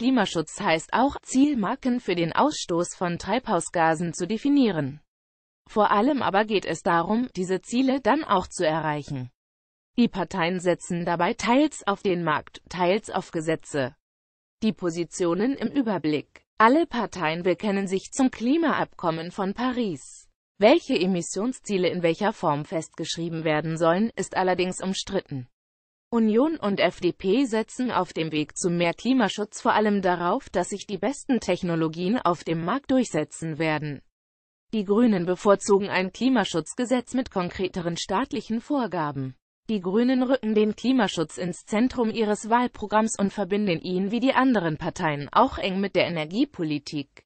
Klimaschutz heißt auch, Zielmarken für den Ausstoß von Treibhausgasen zu definieren. Vor allem aber geht es darum, diese Ziele dann auch zu erreichen. Die Parteien setzen dabei teils auf den Markt, teils auf Gesetze. Die Positionen im Überblick. Alle Parteien bekennen sich zum Klimaabkommen von Paris. Welche Emissionsziele in welcher Form festgeschrieben werden sollen, ist allerdings umstritten. Union und FDP setzen auf dem Weg zu mehr Klimaschutz vor allem darauf, dass sich die besten Technologien auf dem Markt durchsetzen werden. Die Grünen bevorzugen ein Klimaschutzgesetz mit konkreteren staatlichen Vorgaben. Die Grünen rücken den Klimaschutz ins Zentrum ihres Wahlprogramms und verbinden ihn wie die anderen Parteien auch eng mit der Energiepolitik.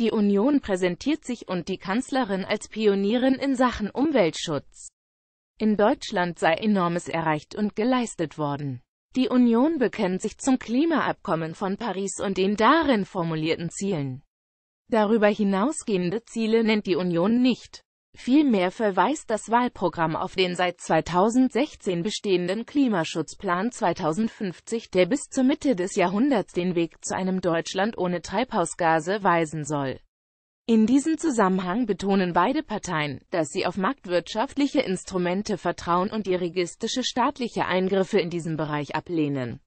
Die Union präsentiert sich und die Kanzlerin als Pionierin in Sachen Umweltschutz. In Deutschland sei enormes erreicht und geleistet worden. Die Union bekennt sich zum Klimaabkommen von Paris und den darin formulierten Zielen. Darüber hinausgehende Ziele nennt die Union nicht. Vielmehr verweist das Wahlprogramm auf den seit 2016 bestehenden Klimaschutzplan 2050, der bis zur Mitte des Jahrhunderts den Weg zu einem Deutschland ohne Treibhausgase weisen soll. In diesem Zusammenhang betonen beide Parteien, dass sie auf marktwirtschaftliche Instrumente vertrauen und dirigistische staatliche Eingriffe in diesem Bereich ablehnen.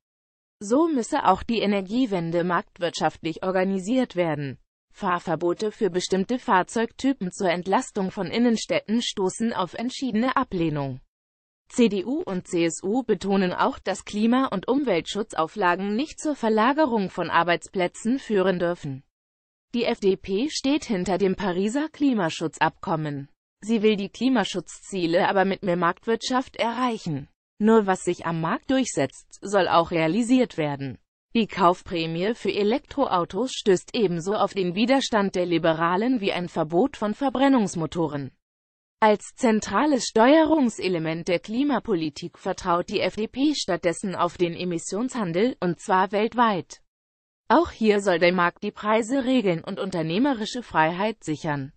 So müsse auch die Energiewende marktwirtschaftlich organisiert werden. Fahrverbote für bestimmte Fahrzeugtypen zur Entlastung von Innenstädten stoßen auf entschiedene Ablehnung. CDU und CSU betonen auch, dass Klima- und Umweltschutzauflagen nicht zur Verlagerung von Arbeitsplätzen führen dürfen. Die FDP steht hinter dem Pariser Klimaschutzabkommen. Sie will die Klimaschutzziele aber mit mehr Marktwirtschaft erreichen. Nur was sich am Markt durchsetzt, soll auch realisiert werden. Die Kaufprämie für Elektroautos stößt ebenso auf den Widerstand der Liberalen wie ein Verbot von Verbrennungsmotoren. Als zentrales Steuerungselement der Klimapolitik vertraut die FDP stattdessen auf den Emissionshandel, und zwar weltweit. Auch hier soll der Markt die Preise regeln und unternehmerische Freiheit sichern.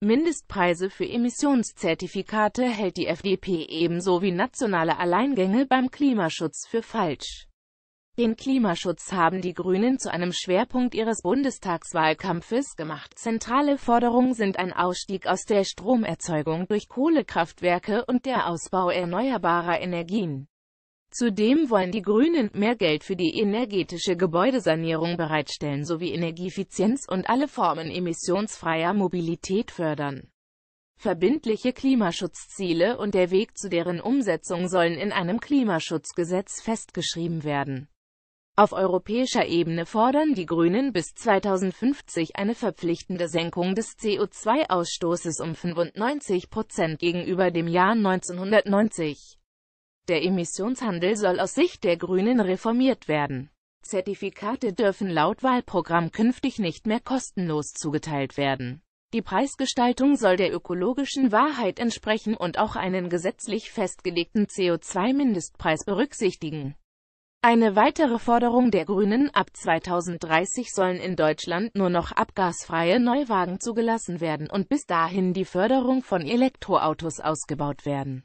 Mindestpreise für Emissionszertifikate hält die FDP ebenso wie nationale Alleingänge beim Klimaschutz für falsch. Den Klimaschutz haben die Grünen zu einem Schwerpunkt ihres Bundestagswahlkampfes gemacht. Zentrale Forderungen sind ein Ausstieg aus der Stromerzeugung durch Kohlekraftwerke und der Ausbau erneuerbarer Energien. Zudem wollen die Grünen mehr Geld für die energetische Gebäudesanierung bereitstellen sowie Energieeffizienz und alle Formen emissionsfreier Mobilität fördern. Verbindliche Klimaschutzziele und der Weg zu deren Umsetzung sollen in einem Klimaschutzgesetz festgeschrieben werden. Auf europäischer Ebene fordern die Grünen bis 2050 eine verpflichtende Senkung des CO2-Ausstoßes um 95 Prozent gegenüber dem Jahr 1990. Der Emissionshandel soll aus Sicht der Grünen reformiert werden. Zertifikate dürfen laut Wahlprogramm künftig nicht mehr kostenlos zugeteilt werden. Die Preisgestaltung soll der ökologischen Wahrheit entsprechen und auch einen gesetzlich festgelegten CO2-Mindestpreis berücksichtigen. Eine weitere Forderung der Grünen, ab 2030 sollen in Deutschland nur noch abgasfreie Neuwagen zugelassen werden und bis dahin die Förderung von Elektroautos ausgebaut werden.